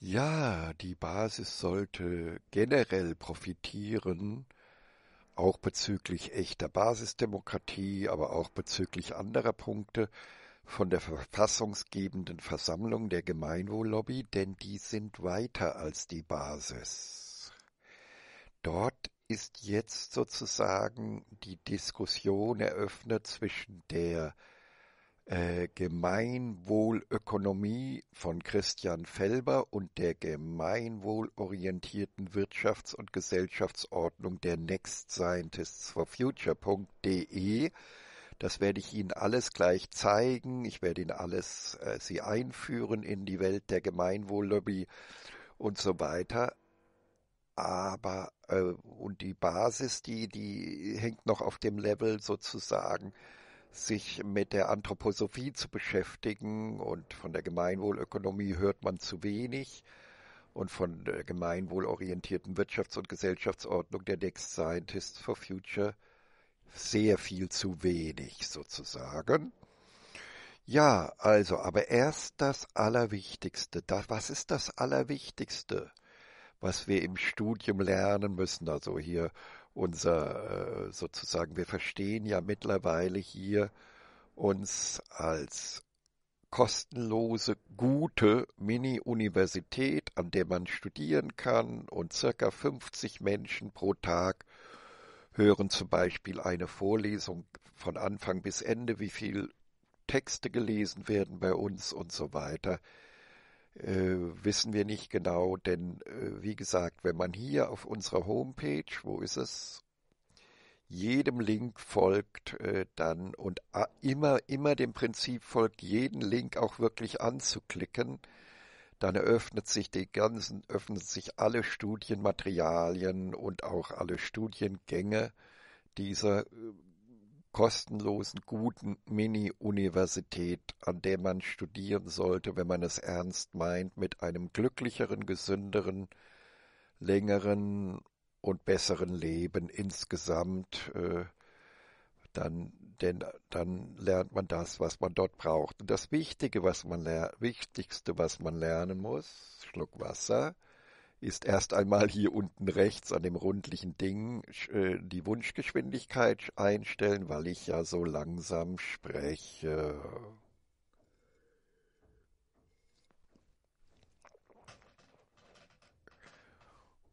Ja, die Basis sollte generell profitieren, auch bezüglich echter Basisdemokratie, aber auch bezüglich anderer Punkte von der verfassungsgebenden Versammlung der Gemeinwohllobby, denn die sind weiter als die Basis. Dort ist jetzt sozusagen die Diskussion eröffnet zwischen der äh, Gemeinwohlökonomie von Christian Felber und der gemeinwohlorientierten Wirtschafts- und Gesellschaftsordnung der Next Scientists for Future.de. Das werde ich Ihnen alles gleich zeigen. Ich werde Ihnen alles äh, Sie einführen in die Welt der Gemeinwohllobby und so weiter. Aber äh, und die Basis, die die hängt noch auf dem Level sozusagen sich mit der Anthroposophie zu beschäftigen und von der Gemeinwohlökonomie hört man zu wenig und von der gemeinwohlorientierten Wirtschafts- und Gesellschaftsordnung der Next Scientists for Future sehr viel zu wenig sozusagen. Ja, also, aber erst das Allerwichtigste. Das, was ist das Allerwichtigste, was wir im Studium lernen müssen? Also hier unser äh, sozusagen, wir verstehen ja mittlerweile hier uns als kostenlose, gute Mini-Universität, an der man studieren kann und circa 50 Menschen pro Tag hören zum Beispiel eine Vorlesung von Anfang bis Ende, wie viel Texte gelesen werden bei uns und so weiter. Äh, wissen wir nicht genau, denn äh, wie gesagt, wenn man hier auf unserer Homepage, wo ist es, jedem Link folgt, äh, dann und ah, immer, immer dem Prinzip folgt, jeden Link auch wirklich anzuklicken, dann eröffnet sich die ganzen, öffnen sich alle Studienmaterialien und auch alle Studiengänge dieser äh, kostenlosen, guten Mini-Universität, an der man studieren sollte, wenn man es ernst meint, mit einem glücklicheren, gesünderen, längeren und besseren Leben insgesamt. Äh, dann, denn, dann lernt man das, was man dort braucht. Und das Wichtige, was man Wichtigste, was man lernen muss, Schluck Wasser, ist erst einmal hier unten rechts an dem rundlichen Ding äh, die Wunschgeschwindigkeit einstellen, weil ich ja so langsam spreche.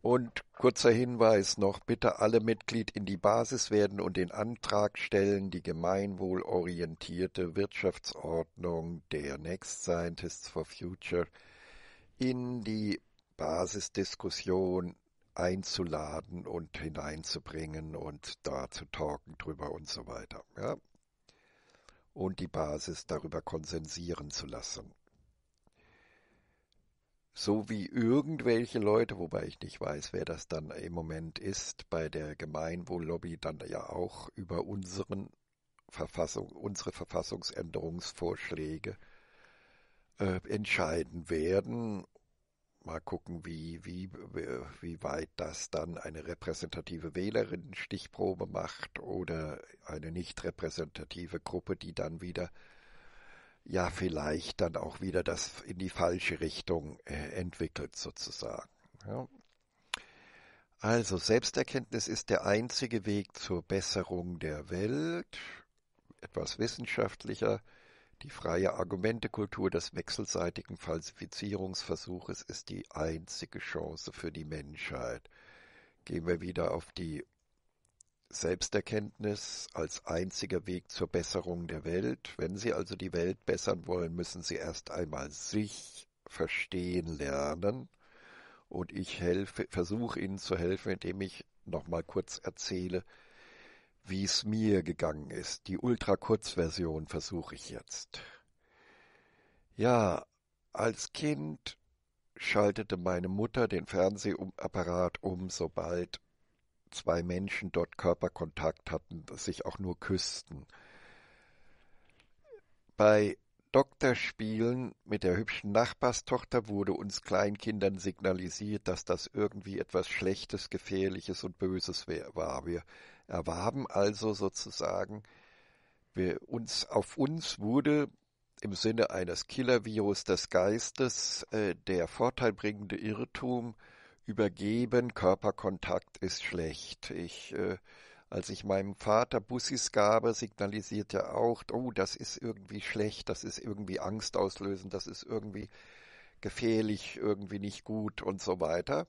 Und kurzer Hinweis noch, bitte alle Mitglied in die Basis werden und den Antrag stellen, die gemeinwohlorientierte Wirtschaftsordnung der Next Scientists for Future in die Basisdiskussion einzuladen und hineinzubringen und da zu talken drüber und so weiter. Ja? Und die Basis darüber konsensieren zu lassen. So wie irgendwelche Leute, wobei ich nicht weiß, wer das dann im Moment ist, bei der Gemeinwohllobby dann ja auch über unseren Verfassung, unsere Verfassungsänderungsvorschläge äh, entscheiden werden mal gucken, wie, wie, äh, wie weit das dann eine repräsentative Wählerin-Stichprobe macht oder eine nicht repräsentative Gruppe, die dann wieder, ja, vielleicht dann auch wieder das in die falsche Richtung äh, entwickelt sozusagen. Ja. Also Selbsterkenntnis ist der einzige Weg zur Besserung der Welt, etwas wissenschaftlicher die freie Argumentekultur des wechselseitigen Falsifizierungsversuches ist die einzige Chance für die Menschheit. Gehen wir wieder auf die Selbsterkenntnis als einziger Weg zur Besserung der Welt. Wenn Sie also die Welt bessern wollen, müssen Sie erst einmal sich verstehen lernen. Und ich helfe, versuche Ihnen zu helfen, indem ich nochmal kurz erzähle, wie es mir gegangen ist. Die Ultrakurzversion versuche ich jetzt. Ja, als Kind schaltete meine Mutter den Fernsehapparat um, sobald zwei Menschen dort Körperkontakt hatten, sich auch nur küssten. Bei Doktorspielen mit der hübschen Nachbarstochter wurde uns Kleinkindern signalisiert, dass das irgendwie etwas Schlechtes, Gefährliches und Böses war. Wir erwarben also sozusagen, wir uns, auf uns wurde im Sinne eines Killer-Virus des Geistes äh, der vorteilbringende Irrtum übergeben, Körperkontakt ist schlecht. Ich, äh, als ich meinem Vater Bussis gab, signalisierte er auch, oh, das ist irgendwie schlecht, das ist irgendwie angstauslösend, das ist irgendwie gefährlich, irgendwie nicht gut und so weiter.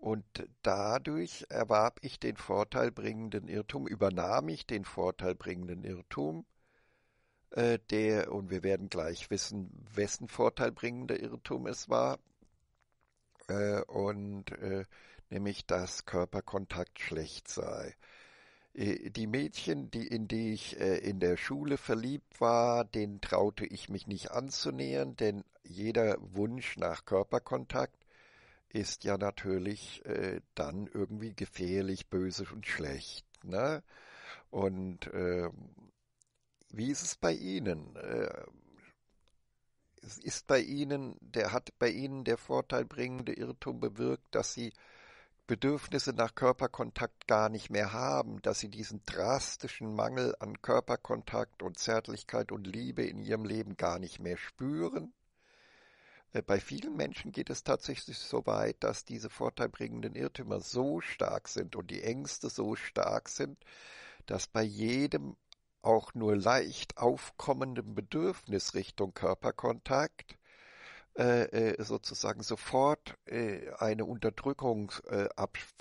Und dadurch erwarb ich den vorteilbringenden Irrtum, übernahm ich den vorteilbringenden Irrtum, äh, der, und wir werden gleich wissen, wessen vorteilbringender Irrtum es war, äh, und äh, nämlich, dass Körperkontakt schlecht sei. Äh, die Mädchen, die, in die ich äh, in der Schule verliebt war, denen traute ich mich nicht anzunähern, denn jeder Wunsch nach Körperkontakt ist ja natürlich äh, dann irgendwie gefährlich, böse und schlecht. Ne? Und äh, wie ist es bei Ihnen? Äh, ist bei Ihnen, der hat bei Ihnen der vorteilbringende Irrtum bewirkt, dass Sie Bedürfnisse nach Körperkontakt gar nicht mehr haben, dass sie diesen drastischen Mangel an Körperkontakt und Zärtlichkeit und Liebe in ihrem Leben gar nicht mehr spüren? Äh, bei vielen Menschen geht es tatsächlich so weit, dass diese vorteilbringenden Irrtümer so stark sind und die Ängste so stark sind, dass bei jedem auch nur leicht aufkommenden Bedürfnis Richtung Körperkontakt äh, äh, sozusagen sofort eine Unterdrückung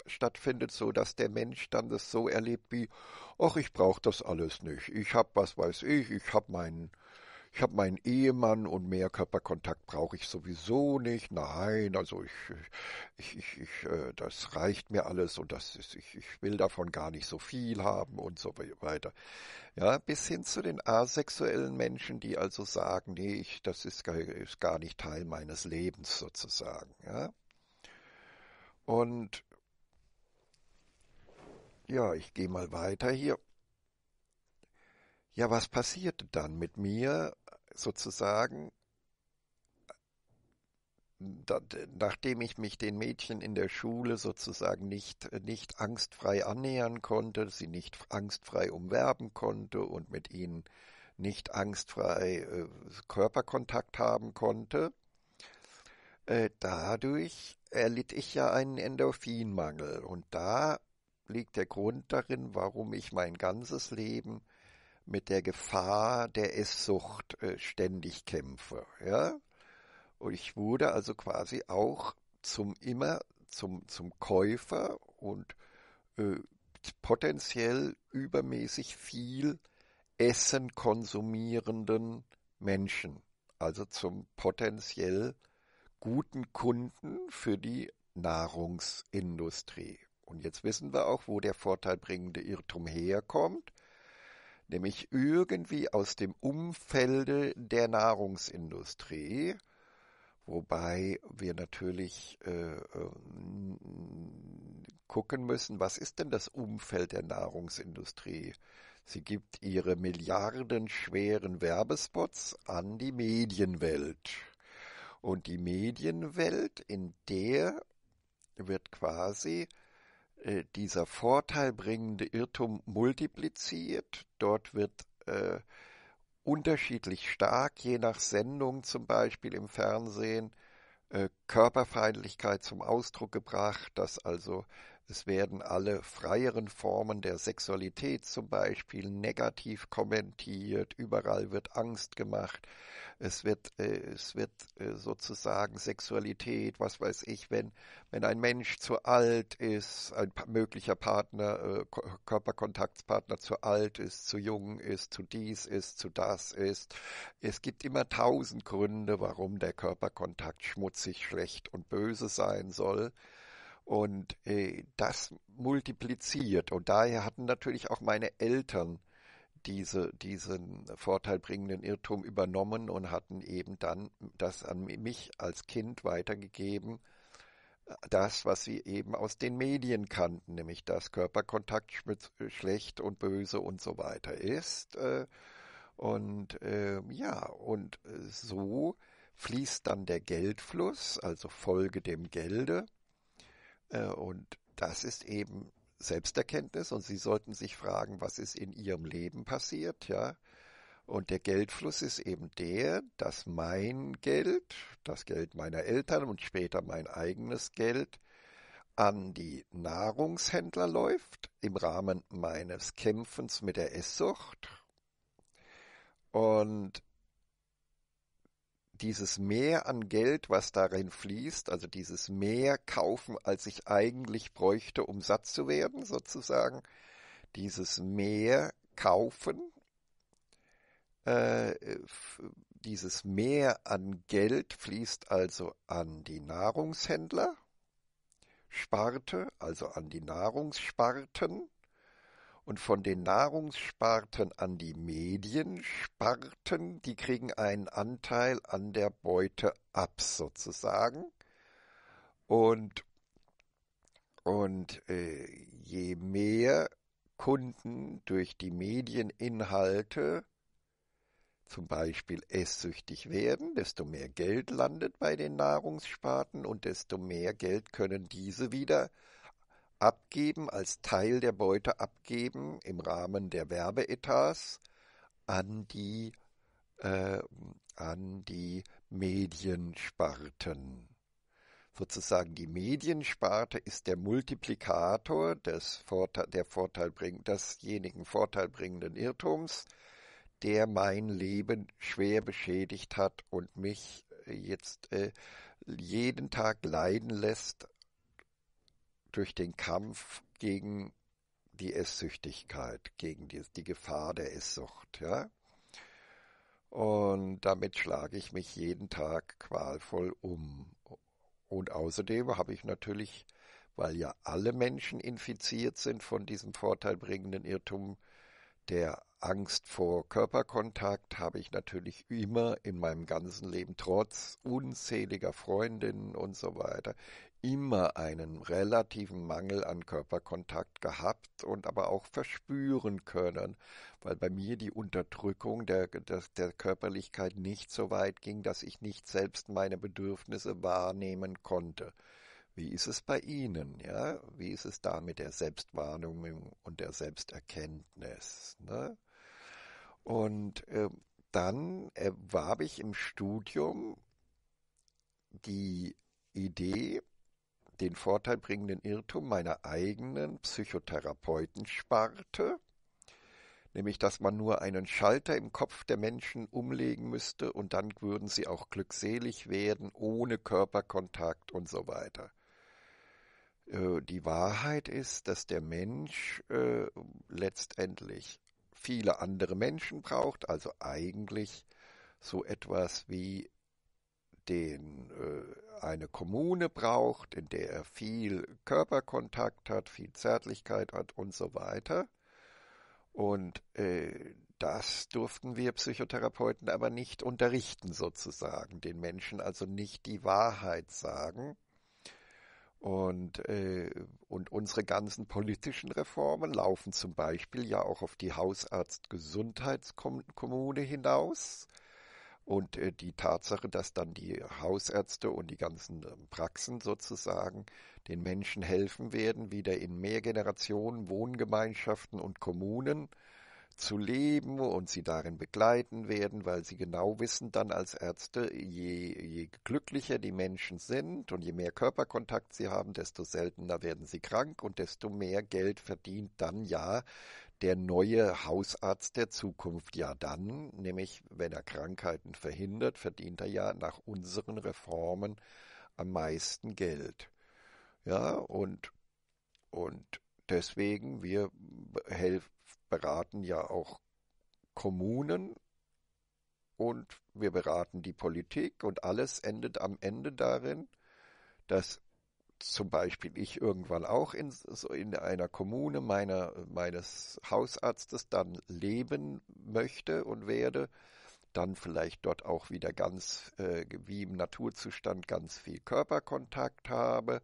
stattfindet, so dass der Mensch dann das so erlebt wie, ach, ich brauche das alles nicht. Ich habe was weiß ich, ich habe meinen ich habe meinen Ehemann und mehr Körperkontakt brauche ich sowieso nicht. Nein, also ich, ich, ich, ich äh, das reicht mir alles und das ist, ich, ich will davon gar nicht so viel haben und so weiter. Ja, bis hin zu den asexuellen Menschen, die also sagen, nee, ich, das ist gar, ist gar nicht Teil meines Lebens sozusagen. Ja. Und ja, ich gehe mal weiter hier ja, was passierte dann mit mir sozusagen, da, nachdem ich mich den Mädchen in der Schule sozusagen nicht, nicht angstfrei annähern konnte, sie nicht angstfrei umwerben konnte und mit ihnen nicht angstfrei äh, Körperkontakt haben konnte, äh, dadurch erlitt ich ja einen Endorphinmangel. Und da liegt der Grund darin, warum ich mein ganzes Leben mit der Gefahr der Esssucht äh, ständig kämpfe. Ja? Und ich wurde also quasi auch zum immer zum, zum Käufer und äh, potenziell übermäßig viel Essen konsumierenden Menschen, also zum potenziell guten Kunden für die Nahrungsindustrie. Und jetzt wissen wir auch, wo der vorteilbringende Irrtum herkommt nämlich irgendwie aus dem Umfelde der Nahrungsindustrie, wobei wir natürlich äh, äh, gucken müssen, was ist denn das Umfeld der Nahrungsindustrie? Sie gibt ihre milliardenschweren Werbespots an die Medienwelt. Und die Medienwelt, in der wird quasi äh, dieser vorteilbringende Irrtum multipliziert. Dort wird äh, unterschiedlich stark, je nach Sendung zum Beispiel im Fernsehen, äh, Körperfeindlichkeit zum Ausdruck gebracht, dass also es werden alle freieren Formen der Sexualität zum Beispiel negativ kommentiert, überall wird Angst gemacht, es wird, äh, es wird äh, sozusagen Sexualität, was weiß ich, wenn, wenn ein Mensch zu alt ist, ein möglicher Partner, äh, Körperkontaktpartner zu alt ist, zu jung ist, zu dies ist, zu das ist. Es gibt immer tausend Gründe, warum der Körperkontakt schmutzig, schlecht und böse sein soll. Und äh, das multipliziert. Und daher hatten natürlich auch meine Eltern diese, diesen vorteilbringenden Irrtum übernommen und hatten eben dann das an mich als Kind weitergegeben, äh, das, was sie eben aus den Medien kannten, nämlich dass Körperkontakt schlecht und böse und so weiter ist. Äh, ähm, und äh, ja, und so fließt dann der Geldfluss, also Folge dem Gelde äh, und das ist eben Selbsterkenntnis und Sie sollten sich fragen, was ist in Ihrem Leben passiert, ja. Und der Geldfluss ist eben der, dass mein Geld, das Geld meiner Eltern und später mein eigenes Geld an die Nahrungshändler läuft im Rahmen meines Kämpfens mit der Esssucht. Und dieses mehr an Geld, was darin fließt, also dieses mehr kaufen, als ich eigentlich bräuchte, um satt zu werden, sozusagen, dieses mehr kaufen, äh, dieses mehr an Geld fließt also an die Nahrungshändler, Sparte, also an die Nahrungssparten, und von den Nahrungssparten an die Mediensparten, die kriegen einen Anteil an der Beute ab, sozusagen. Und, und äh, je mehr Kunden durch die Medieninhalte zum Beispiel esssüchtig werden, desto mehr Geld landet bei den Nahrungssparten und desto mehr Geld können diese wieder abgeben, als Teil der Beute abgeben im Rahmen der Werbeetats an die, äh, an die Mediensparten. Sozusagen die Mediensparte ist der Multiplikator des Vorteil, der Vorteilbring, desjenigen vorteilbringenden Irrtums, der mein Leben schwer beschädigt hat und mich jetzt äh, jeden Tag leiden lässt durch den Kampf gegen die Esssüchtigkeit, gegen die, die Gefahr der Esssucht. Ja? Und damit schlage ich mich jeden Tag qualvoll um. Und außerdem habe ich natürlich, weil ja alle Menschen infiziert sind von diesem vorteilbringenden Irrtum der Angst vor Körperkontakt, habe ich natürlich immer in meinem ganzen Leben, trotz unzähliger Freundinnen und so weiter, immer einen relativen Mangel an Körperkontakt gehabt und aber auch verspüren können, weil bei mir die Unterdrückung der, der, der Körperlichkeit nicht so weit ging, dass ich nicht selbst meine Bedürfnisse wahrnehmen konnte. Wie ist es bei Ihnen? Ja? Wie ist es da mit der Selbstwahrnehmung und der Selbsterkenntnis? Ne? Und äh, dann erwarb ich im Studium die Idee, den vorteilbringenden Irrtum meiner eigenen Psychotherapeutensparte, nämlich dass man nur einen Schalter im Kopf der Menschen umlegen müsste und dann würden sie auch glückselig werden, ohne Körperkontakt und so weiter. Äh, die Wahrheit ist, dass der Mensch äh, letztendlich viele andere Menschen braucht, also eigentlich so etwas wie den äh, eine Kommune braucht, in der er viel Körperkontakt hat, viel Zärtlichkeit hat und so weiter. Und äh, das durften wir Psychotherapeuten aber nicht unterrichten sozusagen, den Menschen also nicht die Wahrheit sagen. Und, äh, und unsere ganzen politischen Reformen laufen zum Beispiel ja auch auf die Hausarztgesundheitskommune gesundheitskommune hinaus. Und äh, die Tatsache, dass dann die Hausärzte und die ganzen äh, Praxen sozusagen den Menschen helfen werden, wieder in mehr Generationen, Wohngemeinschaften und Kommunen zu leben und sie darin begleiten werden, weil sie genau wissen dann als Ärzte, je, je glücklicher die Menschen sind und je mehr Körperkontakt sie haben, desto seltener werden sie krank und desto mehr Geld verdient dann ja der neue Hausarzt der Zukunft ja dann, nämlich wenn er Krankheiten verhindert, verdient er ja nach unseren Reformen am meisten Geld. Ja, und, und deswegen, wir helf, beraten ja auch Kommunen und wir beraten die Politik und alles endet am Ende darin, dass zum Beispiel ich irgendwann auch in, so in einer Kommune meiner, meines Hausarztes dann leben möchte und werde, dann vielleicht dort auch wieder ganz äh, wie im Naturzustand ganz viel Körperkontakt habe,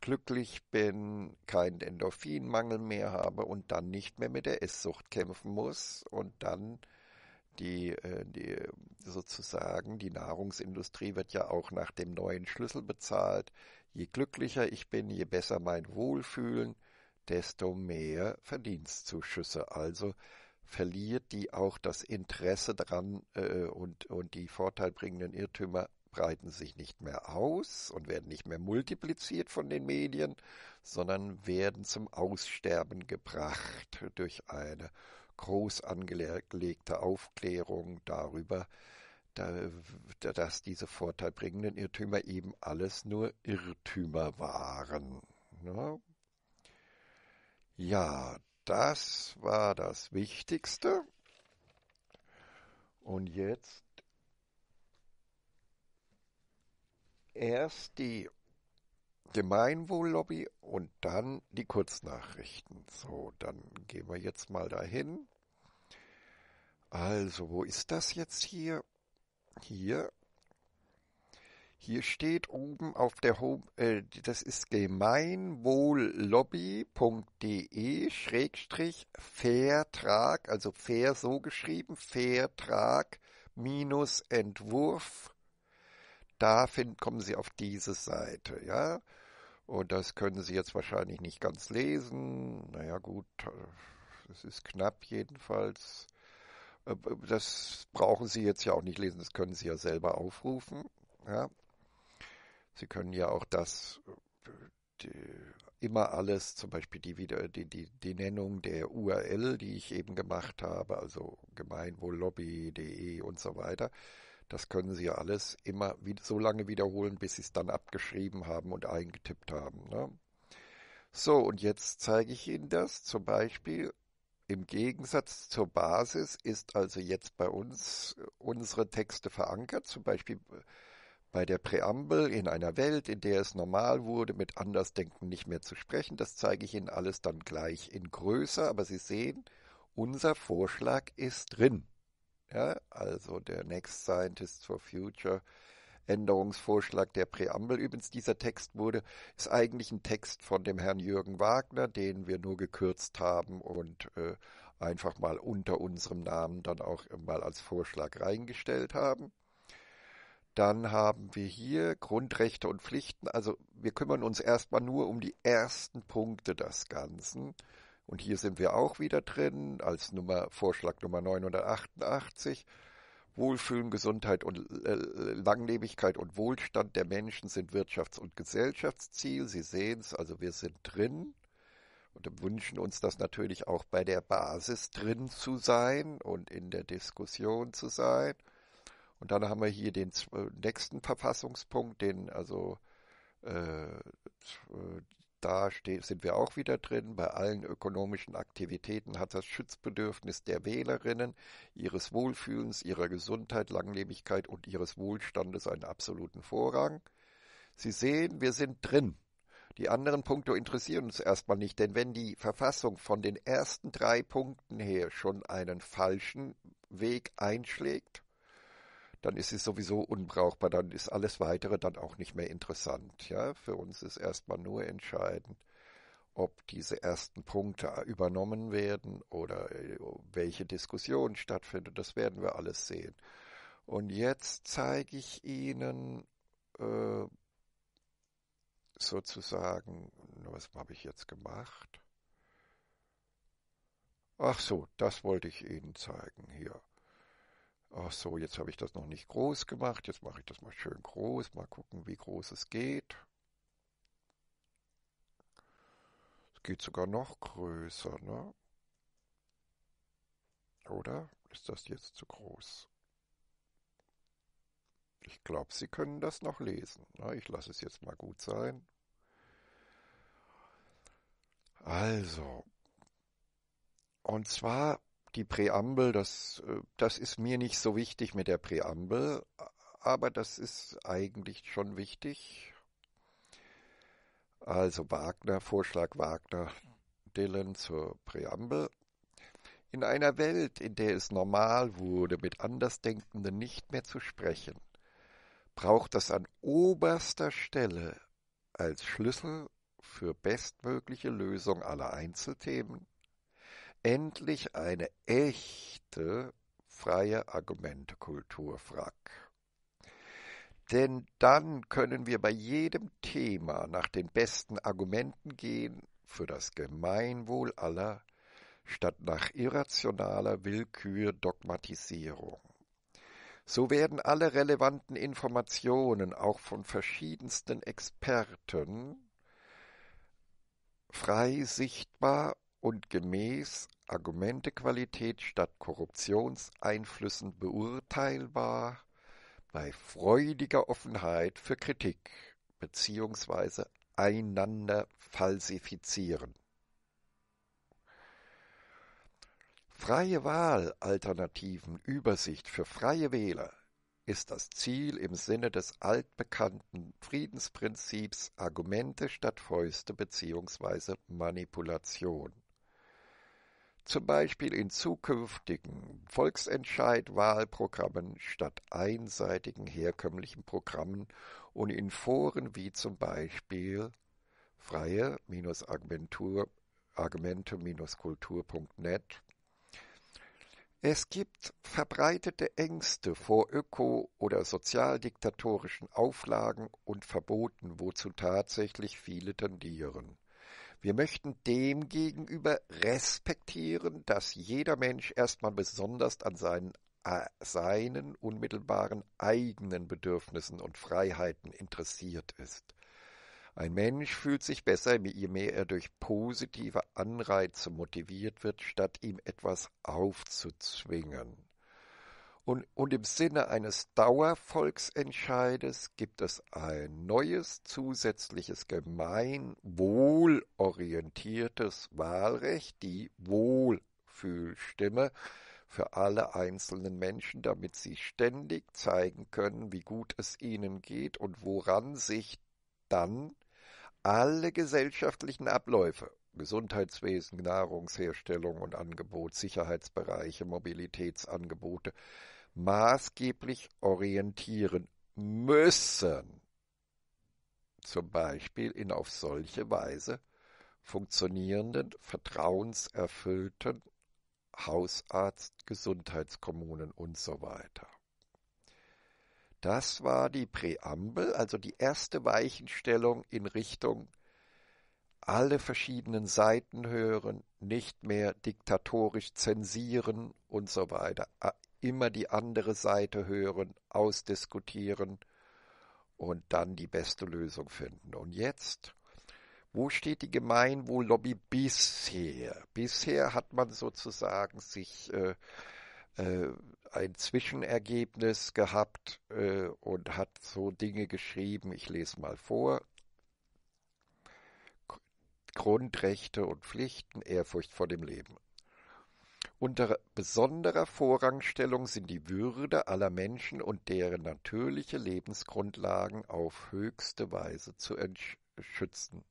glücklich bin, keinen Endorphinmangel mehr habe und dann nicht mehr mit der Esssucht kämpfen muss und dann die, äh, die sozusagen die Nahrungsindustrie wird ja auch nach dem neuen Schlüssel bezahlt. Je glücklicher ich bin, je besser mein Wohlfühlen, desto mehr Verdienstzuschüsse. Also verliert die auch das Interesse daran äh, und, und die vorteilbringenden Irrtümer breiten sich nicht mehr aus und werden nicht mehr multipliziert von den Medien, sondern werden zum Aussterben gebracht durch eine groß angelegte Aufklärung darüber, da, dass diese vorteilbringenden Irrtümer eben alles nur Irrtümer waren. Ne? Ja, das war das Wichtigste. Und jetzt erst die Gemeinwohllobby und dann die Kurznachrichten. So, dann gehen wir jetzt mal dahin. Also, wo ist das jetzt hier? hier. Hier steht oben auf der Home, äh, das ist gemeinwohllobby.de Schrägstrich Vertrag, also fair so geschrieben, Vertrag minus Entwurf. Da find, kommen Sie auf diese Seite, ja. Und das können Sie jetzt wahrscheinlich nicht ganz lesen. Naja gut, äh, es ist knapp jedenfalls. Äh, das brauchen Sie jetzt ja auch nicht lesen, das können Sie ja selber aufrufen. Ja. Sie können ja auch das äh, die, immer alles, zum Beispiel die, die, die, die Nennung der URL, die ich eben gemacht habe, also gemeinwohllobby.de und so weiter. Das können Sie ja alles immer so lange wiederholen, bis Sie es dann abgeschrieben haben und eingetippt haben. Ne? So, und jetzt zeige ich Ihnen das zum Beispiel im Gegensatz zur Basis ist also jetzt bei uns äh, unsere Texte verankert, zum Beispiel äh, bei der Präambel in einer Welt, in der es normal wurde, mit Andersdenken nicht mehr zu sprechen. Das zeige ich Ihnen alles dann gleich in Größe, aber Sie sehen, unser Vorschlag ist drin. Ja, also der Next Scientist for Future Änderungsvorschlag der Präambel. Übrigens, dieser Text wurde, ist eigentlich ein Text von dem Herrn Jürgen Wagner, den wir nur gekürzt haben und äh, einfach mal unter unserem Namen dann auch mal als Vorschlag reingestellt haben. Dann haben wir hier Grundrechte und Pflichten. Also wir kümmern uns erstmal nur um die ersten Punkte des Ganzen. Und hier sind wir auch wieder drin als Nummer, Vorschlag Nummer 988. Wohlfühlen, Gesundheit und äh, Langlebigkeit und Wohlstand der Menschen sind Wirtschafts- und Gesellschaftsziel. Sie sehen es, also wir sind drin und wünschen uns das natürlich auch bei der Basis drin zu sein und in der Diskussion zu sein. Und dann haben wir hier den nächsten Verfassungspunkt, den also äh, da sind wir auch wieder drin. Bei allen ökonomischen Aktivitäten hat das Schutzbedürfnis der Wählerinnen, ihres Wohlfühlens, ihrer Gesundheit, Langlebigkeit und ihres Wohlstandes einen absoluten Vorrang. Sie sehen, wir sind drin. Die anderen Punkte interessieren uns erstmal nicht, denn wenn die Verfassung von den ersten drei Punkten her schon einen falschen Weg einschlägt, dann ist sie sowieso unbrauchbar, dann ist alles weitere dann auch nicht mehr interessant. Ja, für uns ist erstmal nur entscheidend, ob diese ersten Punkte übernommen werden oder äh, welche Diskussion stattfindet. Das werden wir alles sehen. Und jetzt zeige ich Ihnen äh, sozusagen, was habe ich jetzt gemacht? Ach so, das wollte ich Ihnen zeigen hier. Ach so, jetzt habe ich das noch nicht groß gemacht. Jetzt mache ich das mal schön groß. Mal gucken, wie groß es geht. Es geht sogar noch größer, ne? Oder ist das jetzt zu groß? Ich glaube, Sie können das noch lesen. Na, ne? ich lasse es jetzt mal gut sein. Also, und zwar die Präambel, das, äh, das ist mir nicht so wichtig mit der Präambel, aber das ist eigentlich schon wichtig. Also Wagner, Vorschlag Wagner, Dylan zur Präambel. In einer Welt, in der es normal wurde, mit Andersdenkenden nicht mehr zu sprechen, braucht das an oberster Stelle als Schlüssel für bestmögliche Lösung aller Einzelthemen endlich eine echte freie Argumentekultur, Frack. Denn dann können wir bei jedem Thema nach den besten Argumenten gehen für das Gemeinwohl aller, statt nach irrationaler Willkür Dogmatisierung. So werden alle relevanten Informationen auch von verschiedensten Experten frei sichtbar und gemäß Argumentequalität statt Korruptionseinflüssen beurteilbar bei freudiger Offenheit für Kritik bzw. einander falsifizieren. Freie Wahlalternativen Übersicht für freie Wähler ist das Ziel im Sinne des altbekannten Friedensprinzips Argumente statt Fäuste bzw. Manipulation zum Beispiel in zukünftigen Volksentscheid-Wahlprogrammen statt einseitigen herkömmlichen Programmen und in Foren wie zum Beispiel freie-argumente-kultur.net. Es gibt verbreitete Ängste vor öko- oder sozialdiktatorischen Auflagen und Verboten, wozu tatsächlich viele tendieren. Wir möchten demgegenüber respektieren, dass jeder Mensch erstmal besonders an seinen äh, seinen unmittelbaren eigenen Bedürfnissen und Freiheiten interessiert ist. Ein Mensch fühlt sich besser, je mehr er durch positive Anreize motiviert wird, statt ihm etwas aufzuzwingen. Und, und im Sinne eines Dauervolksentscheides gibt es ein neues zusätzliches gemeinwohlorientiertes Wahlrecht, die Wohlfühlstimme für alle einzelnen Menschen, damit sie ständig zeigen können, wie gut es ihnen geht und woran sich dann alle gesellschaftlichen Abläufe Gesundheitswesen, Nahrungsherstellung und Angebot, Sicherheitsbereiche, Mobilitätsangebote maßgeblich orientieren müssen. Zum Beispiel in auf solche Weise funktionierenden, vertrauenserfüllten Hausarzt, Gesundheitskommunen und so weiter. Das war die Präambel, also die erste Weichenstellung in Richtung alle verschiedenen Seiten hören, nicht mehr diktatorisch zensieren und so weiter immer die andere Seite hören, ausdiskutieren und dann die beste Lösung finden. Und jetzt, wo steht die Gemeinwohllobby bisher? Bisher hat man sozusagen sich äh, äh, ein Zwischenergebnis gehabt äh, und hat so Dinge geschrieben. Ich lese mal vor. Grundrechte und Pflichten, Ehrfurcht vor dem Leben. Unter besonderer Vorrangstellung sind die Würde aller Menschen und deren natürliche Lebensgrundlagen auf höchste Weise zu schützen.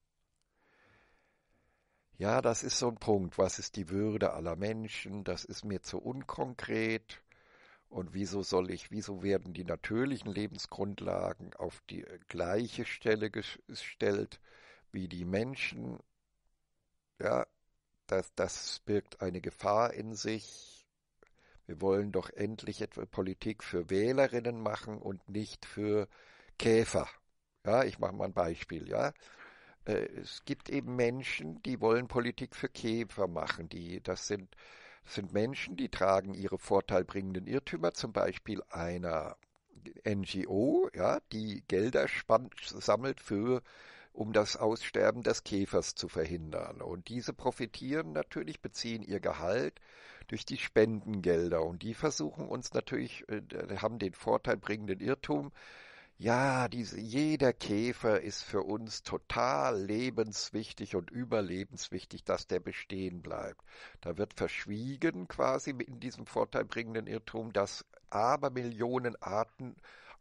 Ja, das ist so ein Punkt. Was ist die Würde aller Menschen? Das ist mir zu unkonkret. Und wieso soll ich, wieso werden die natürlichen Lebensgrundlagen auf die gleiche Stelle gestellt wie die Menschen? Ja, das, das birgt eine Gefahr in sich. Wir wollen doch endlich etwa Politik für Wählerinnen machen und nicht für Käfer. Ja, ich mache mal ein Beispiel, ja. Äh, es gibt eben Menschen, die wollen Politik für Käfer machen. Die, das sind, das sind Menschen, die tragen ihre vorteilbringenden Irrtümer, zum Beispiel einer NGO, ja, die Gelder sammelt für um das Aussterben des Käfers zu verhindern. Und diese profitieren natürlich, beziehen ihr Gehalt durch die Spendengelder. Und die versuchen uns natürlich, äh, haben den Vorteil, bringen Irrtum, ja, diese, jeder Käfer ist für uns total lebenswichtig und überlebenswichtig, dass der bestehen bleibt. Da wird verschwiegen quasi in diesem vorteilbringenden Irrtum, dass Abermillionen Arten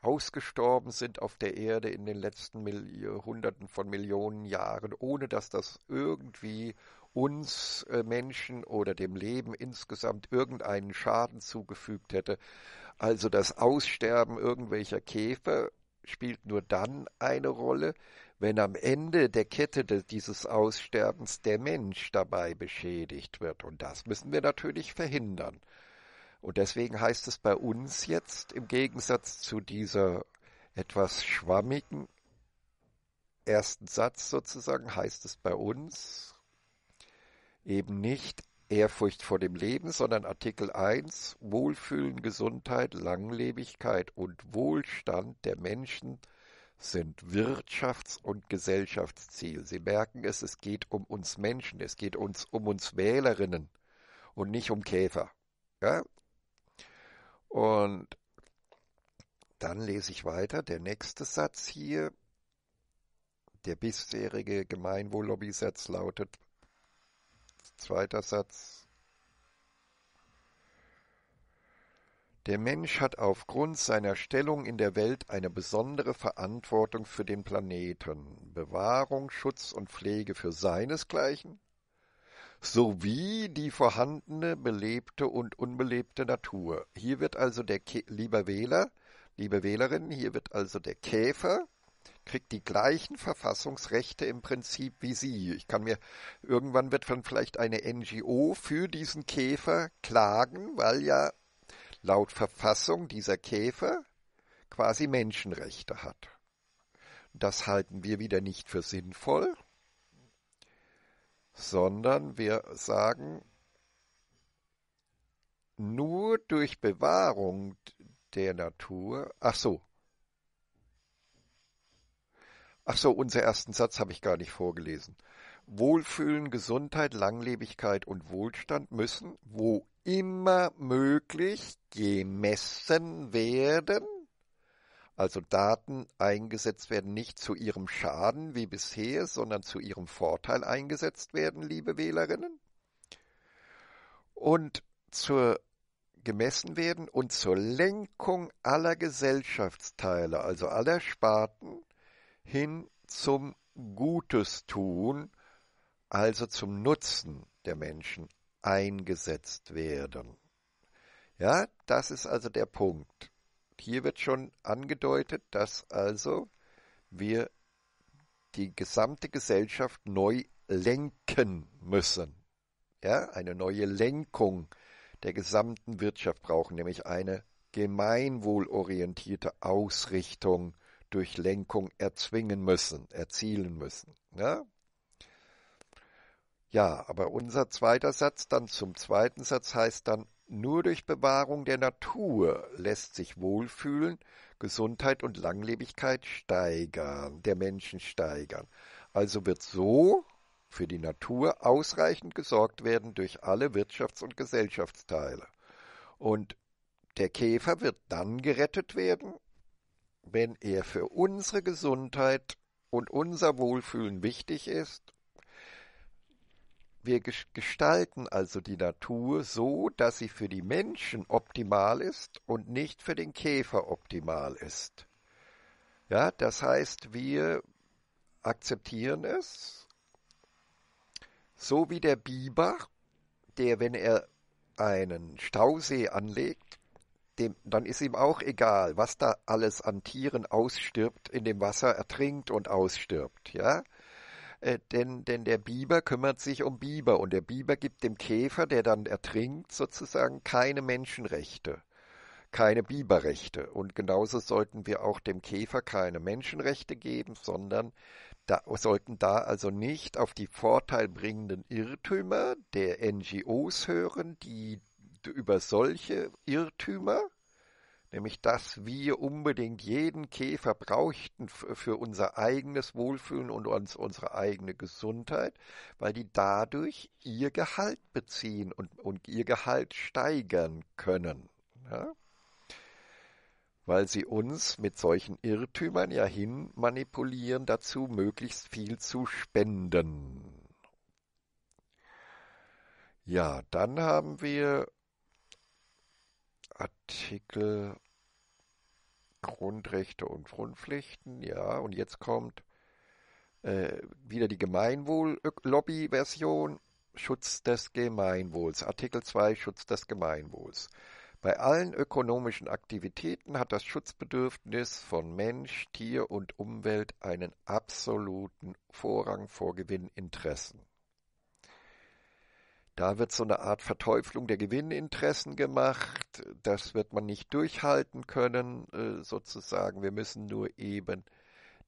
ausgestorben sind auf der Erde in den letzten Mil Hunderten von Millionen Jahren, ohne dass das irgendwie uns äh, Menschen oder dem Leben insgesamt irgendeinen Schaden zugefügt hätte. Also das Aussterben irgendwelcher Käfer spielt nur dann eine Rolle, wenn am Ende der Kette dieses Aussterbens der Mensch dabei beschädigt wird. Und das müssen wir natürlich verhindern. Und deswegen heißt es bei uns jetzt im Gegensatz zu dieser etwas schwammigen ersten Satz sozusagen, heißt es bei uns eben nicht Ehrfurcht vor dem Leben, sondern Artikel 1 Wohlfühlen, Gesundheit, Langlebigkeit und Wohlstand der Menschen sind Wirtschafts- und Gesellschaftsziel. Sie merken es, es geht um uns Menschen, es geht uns um uns Wählerinnen und nicht um Käfer. Ja? Und dann lese ich weiter. Der nächste Satz hier, der bisherige Gemeinwohllobby-Satz lautet, zweiter Satz, Der Mensch hat aufgrund seiner Stellung in der Welt eine besondere Verantwortung für den Planeten, Bewahrung, Schutz und Pflege für seinesgleichen sowie die vorhandene belebte und unbelebte Natur. Hier wird also der Kä lieber Wähler, liebe Wählerin, hier wird also der Käfer kriegt die gleichen Verfassungsrechte im Prinzip wie Sie. Ich kann mir, irgendwann wird dann vielleicht eine NGO für diesen Käfer klagen, weil ja laut Verfassung dieser Käfer quasi Menschenrechte hat. Das halten wir wieder nicht für sinnvoll sondern wir sagen, nur durch Bewahrung der Natur, ach so, ach so, unser ersten Satz habe ich gar nicht vorgelesen. Wohlfühlen, Gesundheit, Langlebigkeit und Wohlstand müssen, wo immer möglich, gemessen werden also Daten eingesetzt werden nicht zu ihrem Schaden wie bisher, sondern zu ihrem Vorteil eingesetzt werden, liebe Wählerinnen. Und zur gemessen werden und zur Lenkung aller Gesellschaftsteile, also aller Sparten, hin zum Gutes tun, also zum Nutzen der Menschen eingesetzt werden. Ja, das ist also der Punkt. Hier wird schon angedeutet, dass also wir die gesamte Gesellschaft neu lenken müssen. Ja, eine neue Lenkung der gesamten Wirtschaft brauchen, nämlich eine gemeinwohlorientierte Ausrichtung durch Lenkung erzwingen müssen, erzielen müssen. Ja? ja, aber unser zweiter Satz dann zum zweiten Satz heißt dann nur durch Bewahrung der Natur lässt sich Wohlfühlen, Gesundheit und Langlebigkeit steigern, der Menschen steigern. Also wird so für die Natur ausreichend gesorgt werden durch alle Wirtschafts- und Gesellschaftsteile. Und der Käfer wird dann gerettet werden, wenn er für unsere Gesundheit und unser Wohlfühlen wichtig ist wir gestalten also die Natur so, dass sie für die Menschen optimal ist und nicht für den Käfer optimal ist. Ja, das heißt, wir akzeptieren es, so wie der Biber, der, wenn er einen Stausee anlegt, dem, dann ist ihm auch egal, was da alles an Tieren ausstirbt, in dem Wasser ertrinkt und ausstirbt, ja. Äh, denn, denn der Biber kümmert sich um Biber und der Biber gibt dem Käfer, der dann ertrinkt, sozusagen keine Menschenrechte, keine Biberrechte. Und genauso sollten wir auch dem Käfer keine Menschenrechte geben, sondern da, sollten da also nicht auf die vorteilbringenden Irrtümer der NGOs hören, die über solche Irrtümer nämlich dass wir unbedingt jeden Käfer brauchten für unser eigenes Wohlfühlen und uns, unsere eigene Gesundheit, weil die dadurch ihr Gehalt beziehen und, und ihr Gehalt steigern können. Ja? Weil sie uns mit solchen Irrtümern ja hin manipulieren, dazu möglichst viel zu spenden. Ja, dann haben wir Artikel Grundrechte und Grundpflichten, ja, und jetzt kommt äh, wieder die Gemeinwohl-Lobby-Version, Schutz des Gemeinwohls, Artikel 2, Schutz des Gemeinwohls. Bei allen ökonomischen Aktivitäten hat das Schutzbedürfnis von Mensch, Tier und Umwelt einen absoluten Vorrang vor Gewinninteressen. Da wird so eine Art Verteuflung der Gewinninteressen gemacht. Das wird man nicht durchhalten können, äh, sozusagen. Wir müssen nur eben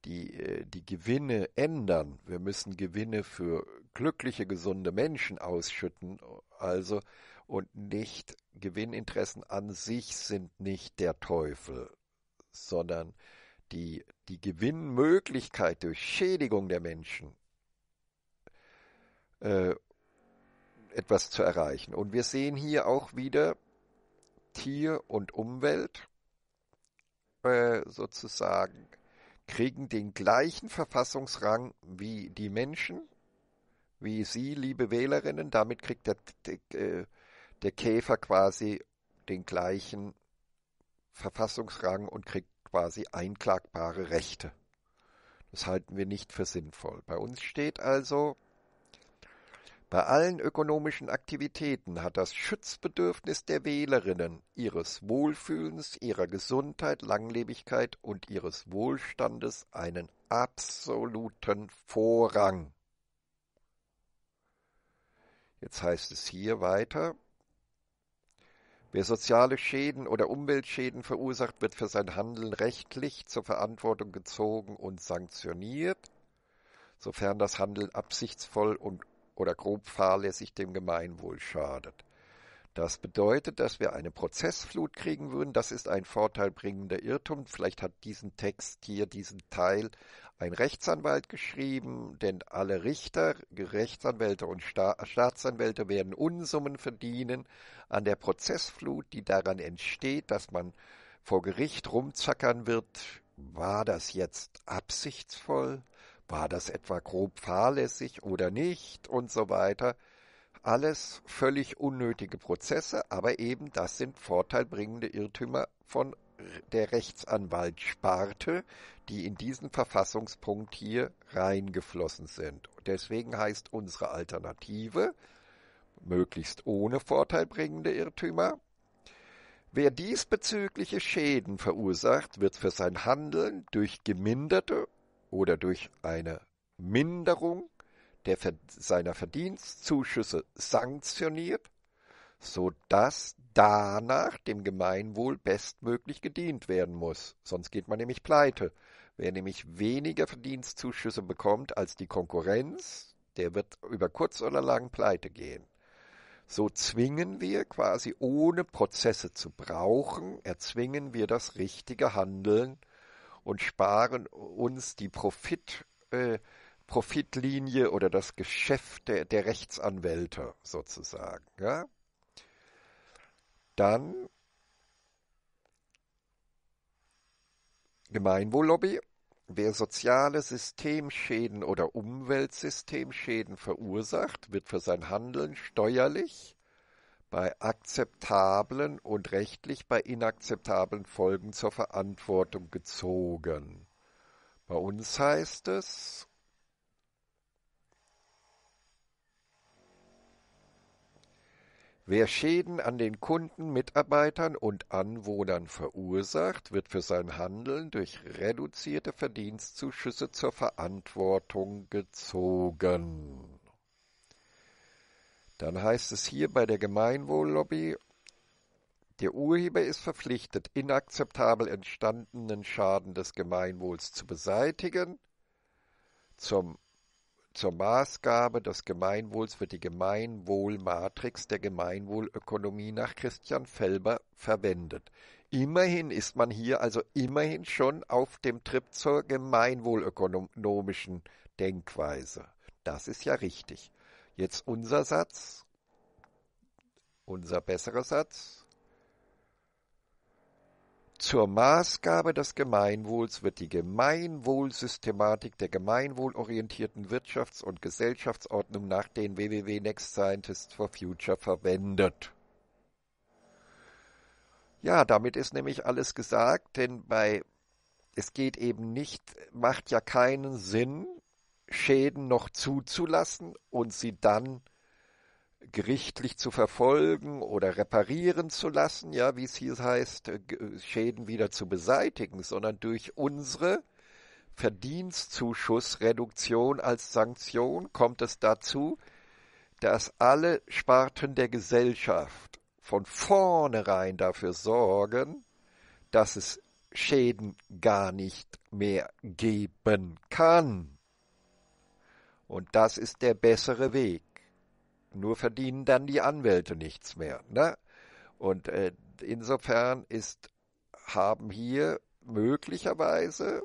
die, äh, die Gewinne ändern. Wir müssen Gewinne für glückliche, gesunde Menschen ausschütten. Also, und nicht Gewinninteressen an sich sind nicht der Teufel, sondern die, die Gewinnmöglichkeit durch Schädigung der Menschen Äh, etwas zu erreichen. Und wir sehen hier auch wieder Tier und Umwelt äh, sozusagen kriegen den gleichen Verfassungsrang wie die Menschen, wie Sie, liebe Wählerinnen. Damit kriegt der, der, äh, der Käfer quasi den gleichen Verfassungsrang und kriegt quasi einklagbare Rechte. Das halten wir nicht für sinnvoll. Bei uns steht also, bei allen ökonomischen Aktivitäten hat das Schutzbedürfnis der Wählerinnen, ihres Wohlfühlens, ihrer Gesundheit, Langlebigkeit und ihres Wohlstandes einen absoluten Vorrang. Jetzt heißt es hier weiter, wer soziale Schäden oder Umweltschäden verursacht, wird für sein Handeln rechtlich zur Verantwortung gezogen und sanktioniert, sofern das Handeln absichtsvoll und oder grob fahrlässig dem Gemeinwohl schadet. Das bedeutet, dass wir eine Prozessflut kriegen würden. Das ist ein vorteilbringender Irrtum. Vielleicht hat diesen Text hier, diesen Teil, ein Rechtsanwalt geschrieben, denn alle Richter, Rechtsanwälte und Staatsanwälte werden Unsummen verdienen an der Prozessflut, die daran entsteht, dass man vor Gericht rumzackern wird. War das jetzt absichtsvoll? war das etwa grob fahrlässig oder nicht und so weiter. Alles völlig unnötige Prozesse, aber eben das sind vorteilbringende Irrtümer von der Rechtsanwaltsparte, die in diesen Verfassungspunkt hier reingeflossen sind. Deswegen heißt unsere Alternative möglichst ohne vorteilbringende Irrtümer. Wer diesbezügliche Schäden verursacht, wird für sein Handeln durch geminderte oder durch eine Minderung der, seiner Verdienstzuschüsse sanktioniert, so dass danach dem Gemeinwohl bestmöglich gedient werden muss. Sonst geht man nämlich pleite. Wer nämlich weniger Verdienstzuschüsse bekommt als die Konkurrenz, der wird über kurz oder lang pleite gehen. So zwingen wir quasi ohne Prozesse zu brauchen, erzwingen wir das richtige Handeln und sparen uns die Profit, äh, Profitlinie oder das Geschäft der, der Rechtsanwälte sozusagen. Ja? Dann Gemeinwohllobby. Wer soziale Systemschäden oder Umweltsystemschäden verursacht, wird für sein Handeln steuerlich bei akzeptablen und rechtlich bei inakzeptablen Folgen zur Verantwortung gezogen. Bei uns heißt es, wer Schäden an den Kunden, Mitarbeitern und Anwohnern verursacht, wird für sein Handeln durch reduzierte Verdienstzuschüsse zur Verantwortung gezogen. Dann heißt es hier bei der Gemeinwohllobby, der Urheber ist verpflichtet, inakzeptabel entstandenen Schaden des Gemeinwohls zu beseitigen. Zum, zur Maßgabe des Gemeinwohls wird die Gemeinwohlmatrix der Gemeinwohlökonomie nach Christian Felber verwendet. Immerhin ist man hier also immerhin schon auf dem Trip zur gemeinwohlökonomischen Denkweise. Das ist ja richtig. Jetzt unser Satz, unser besserer Satz. Zur Maßgabe des Gemeinwohls wird die Gemeinwohlsystematik der gemeinwohlorientierten Wirtschafts- und Gesellschaftsordnung nach den WWW Next Scientists for Future verwendet. Ja, damit ist nämlich alles gesagt, denn bei es geht eben nicht, macht ja keinen Sinn, Schäden noch zuzulassen und sie dann gerichtlich zu verfolgen oder reparieren zu lassen, ja, wie es hier heißt, äh, äh, Schäden wieder zu beseitigen, sondern durch unsere Verdienstzuschussreduktion als Sanktion kommt es dazu, dass alle Sparten der Gesellschaft von vornherein dafür sorgen, dass es Schäden gar nicht mehr geben kann. Und das ist der bessere Weg. Nur verdienen dann die Anwälte nichts mehr. Ne? Und äh, insofern ist, haben hier möglicherweise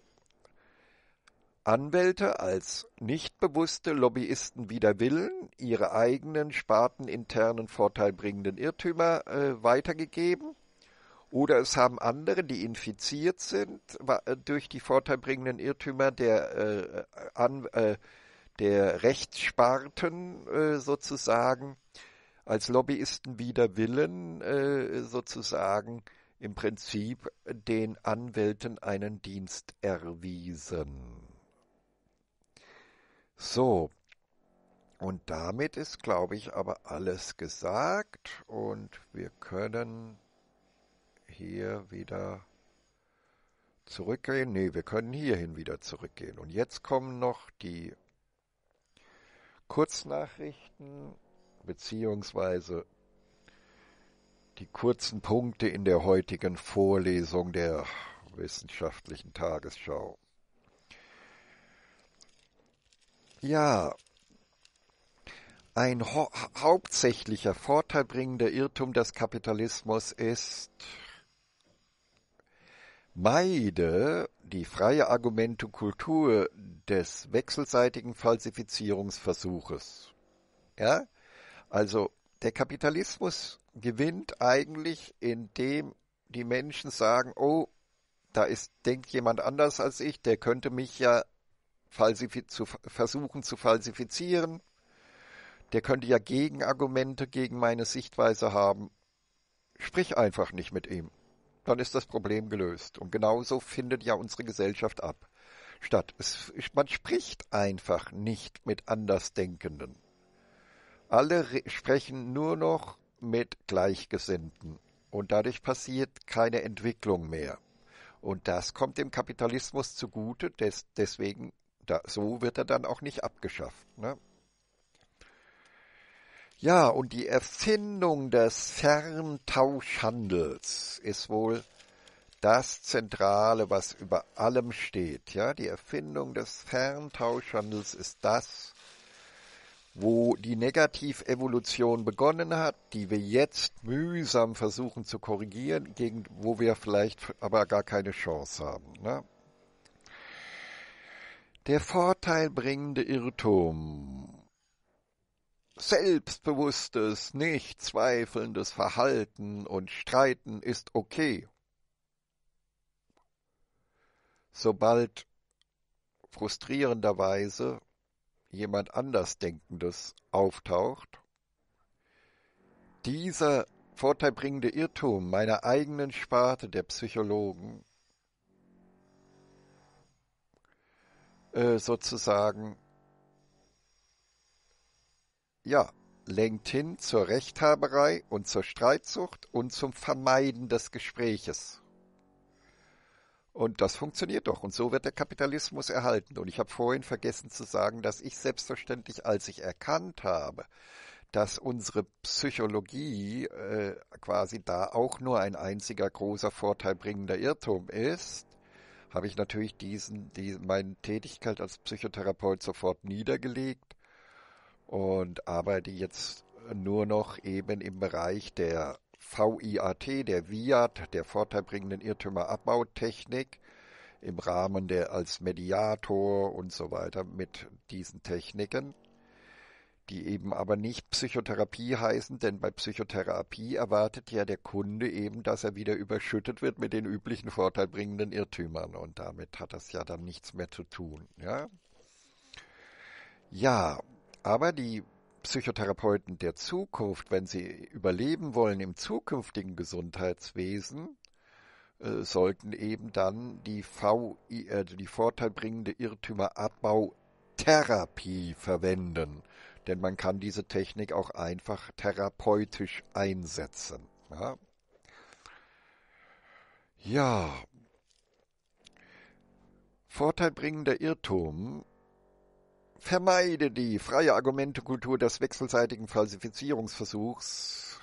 Anwälte als nicht bewusste Lobbyisten wider Willen ihre eigenen sparteninternen vorteilbringenden Irrtümer äh, weitergegeben. Oder es haben andere, die infiziert sind durch die vorteilbringenden Irrtümer der äh, an, äh, der Rechtssparten äh, sozusagen als Lobbyisten wider Willen äh, sozusagen im Prinzip den Anwälten einen Dienst erwiesen. So, und damit ist, glaube ich, aber alles gesagt und wir können hier wieder zurückgehen. Ne, wir können hierhin wieder zurückgehen. Und jetzt kommen noch die Kurznachrichten beziehungsweise die kurzen Punkte in der heutigen Vorlesung der wissenschaftlichen Tagesschau. Ja, ein hauptsächlicher vorteilbringender Irrtum des Kapitalismus ist, Beide die freie Argumentokultur des wechselseitigen Falsifizierungsversuches. Ja? Also der Kapitalismus gewinnt eigentlich, indem die Menschen sagen, oh, da ist, denkt jemand anders als ich, der könnte mich ja zu, versuchen zu falsifizieren, der könnte ja Gegenargumente gegen meine Sichtweise haben. Sprich einfach nicht mit ihm dann ist das Problem gelöst. Und genauso findet ja unsere Gesellschaft ab. Statt, es, man spricht einfach nicht mit Andersdenkenden. Alle sprechen nur noch mit Gleichgesinnten. Und dadurch passiert keine Entwicklung mehr. Und das kommt dem Kapitalismus zugute, des, deswegen, da, so wird er dann auch nicht abgeschafft. Ne? Ja, und die Erfindung des Ferntauschhandels ist wohl das Zentrale, was über allem steht. Ja, die Erfindung des Ferntauschhandels ist das, wo die Negativevolution begonnen hat, die wir jetzt mühsam versuchen zu korrigieren, gegen wo wir vielleicht aber gar keine Chance haben. Ne? Der vorteilbringende Irrtum Selbstbewusstes, nicht zweifelndes Verhalten und Streiten ist okay. Sobald frustrierenderweise jemand Andersdenkendes auftaucht, dieser vorteilbringende Irrtum meiner eigenen Sparte der Psychologen äh, sozusagen ja, lenkt hin zur Rechthaberei und zur Streitsucht und zum Vermeiden des Gespräches. Und das funktioniert doch. Und so wird der Kapitalismus erhalten. Und ich habe vorhin vergessen zu sagen, dass ich selbstverständlich, als ich erkannt habe, dass unsere Psychologie äh, quasi da auch nur ein einziger großer vorteilbringender Irrtum ist, habe ich natürlich diesen, die, meine Tätigkeit als Psychotherapeut sofort niedergelegt und arbeite jetzt nur noch eben im Bereich der VIAT, der VIAT, der vorteilbringenden Irrtümerabbautechnik im Rahmen der als Mediator und so weiter mit diesen Techniken, die eben aber nicht Psychotherapie heißen, denn bei Psychotherapie erwartet ja der Kunde eben, dass er wieder überschüttet wird mit den üblichen vorteilbringenden Irrtümern und damit hat das ja dann nichts mehr zu tun, ja? Ja, aber die Psychotherapeuten der Zukunft, wenn sie überleben wollen im zukünftigen Gesundheitswesen, äh, sollten eben dann die v äh, die vorteilbringende Irrtümerabbau-Therapie verwenden. Denn man kann diese Technik auch einfach therapeutisch einsetzen. Ja, ja. vorteilbringender Irrtum Vermeide die freie Argumentekultur des wechselseitigen Falsifizierungsversuchs.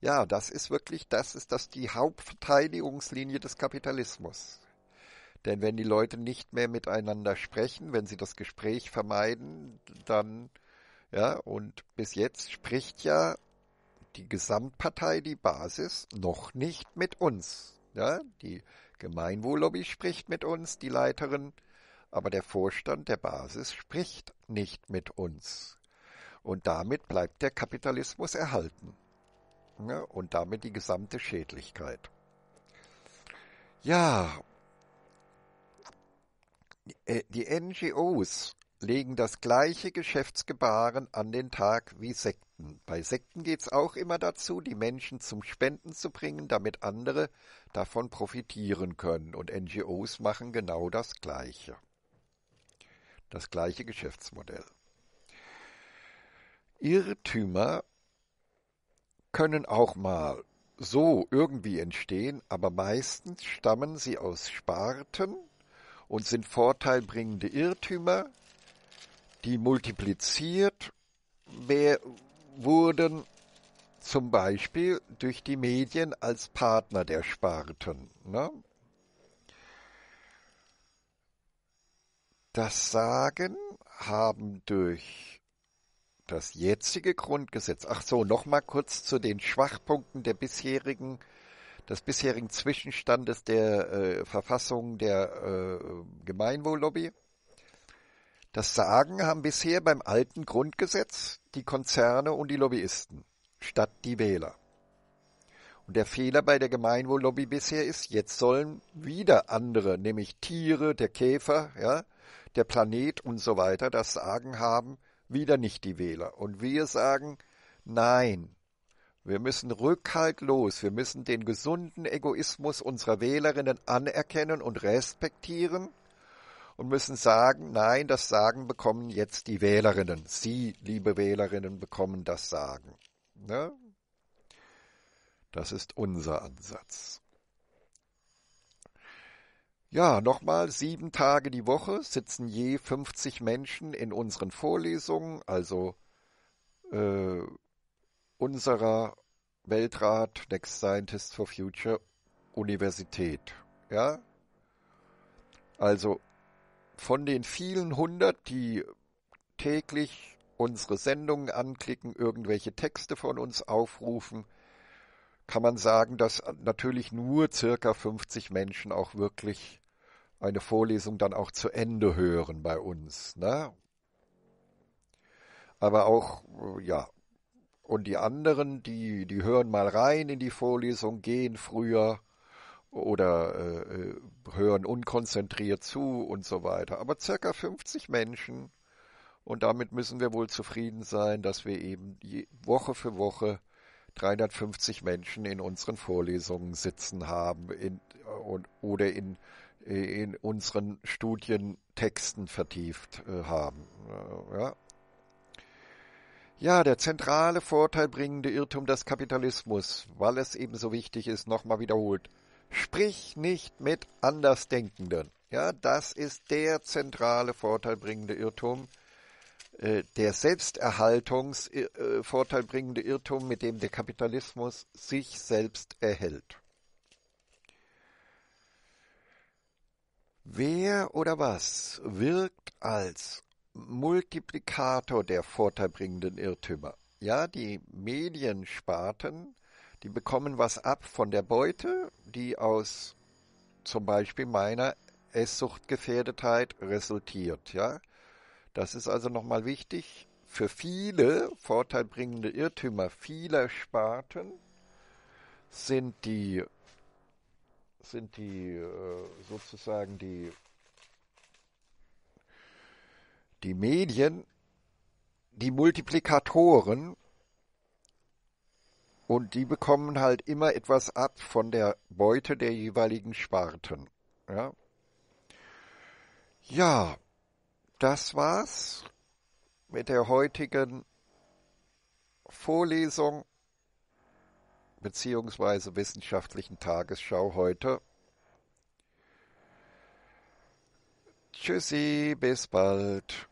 Ja, das ist wirklich, das ist das die Hauptverteidigungslinie des Kapitalismus. Denn wenn die Leute nicht mehr miteinander sprechen, wenn sie das Gespräch vermeiden, dann, ja, und bis jetzt spricht ja die Gesamtpartei, die Basis, noch nicht mit uns. Ja, die Gemeinwohllobby spricht mit uns, die Leiterin aber der Vorstand der Basis spricht nicht mit uns. Und damit bleibt der Kapitalismus erhalten. Ne? und damit die gesamte Schädlichkeit. Ja, äh, die NGOs legen das gleiche Geschäftsgebaren an den Tag wie Sekten. Bei Sekten geht es auch immer dazu, die Menschen zum Spenden zu bringen, damit andere davon profitieren können. Und NGOs machen genau das Gleiche das gleiche Geschäftsmodell. Irrtümer können auch mal so irgendwie entstehen, aber meistens stammen sie aus Sparten und sind vorteilbringende Irrtümer, die multipliziert wurden, zum Beispiel durch die Medien als Partner der Sparten. Ne? Das Sagen haben durch das jetzige Grundgesetz. Ach so, nochmal kurz zu den Schwachpunkten der bisherigen, des bisherigen Zwischenstandes der äh, Verfassung der äh, Gemeinwohllobby. Das Sagen haben bisher beim alten Grundgesetz die Konzerne und die Lobbyisten statt die Wähler. Und der Fehler bei der Gemeinwohllobby bisher ist, jetzt sollen wieder andere, nämlich Tiere, der Käfer, ja, der Planet und so weiter das Sagen haben, wieder nicht die Wähler. Und wir sagen, nein, wir müssen rückhaltlos, wir müssen den gesunden Egoismus unserer Wählerinnen anerkennen und respektieren und müssen sagen, nein, das Sagen bekommen jetzt die Wählerinnen. Sie, liebe Wählerinnen, bekommen das Sagen. Ne? Das ist unser Ansatz. Ja, nochmal, sieben Tage die Woche sitzen je 50 Menschen in unseren Vorlesungen, also äh, unserer Weltrat Next Scientist for Future Universität. Ja? Also von den vielen hundert, die täglich unsere Sendungen anklicken, irgendwelche Texte von uns aufrufen, kann man sagen, dass natürlich nur circa 50 Menschen auch wirklich eine Vorlesung dann auch zu Ende hören bei uns. Ne? Aber auch, ja, und die anderen, die, die hören mal rein in die Vorlesung, gehen früher oder äh, hören unkonzentriert zu und so weiter. Aber circa 50 Menschen und damit müssen wir wohl zufrieden sein, dass wir eben Woche für Woche 350 Menschen in unseren Vorlesungen sitzen haben in, und, oder in, in unseren Studientexten vertieft äh, haben. Ja. Ja, der zentrale vorteilbringende Irrtum des Kapitalismus, weil es eben so wichtig ist, nochmal wiederholt. Sprich nicht mit Andersdenkenden. Ja, das ist der zentrale vorteilbringende Irrtum äh, der Selbsterhaltungsvorteil äh, äh, bringende Irrtum, mit dem der Kapitalismus sich selbst erhält. Wer oder was wirkt als Multiplikator der vorteilbringenden Irrtümer? Ja, die Mediensparten, die bekommen was ab von der Beute, die aus zum Beispiel meiner Esssuchtgefährdetheit resultiert, ja. Das ist also nochmal wichtig für viele vorteilbringende Irrtümer vieler Sparten sind die sind die äh, sozusagen die die Medien die Multiplikatoren und die bekommen halt immer etwas ab von der Beute der jeweiligen Sparten. Ja, ja das war's mit der heutigen Vorlesung beziehungsweise wissenschaftlichen Tagesschau heute. Tschüssi, bis bald.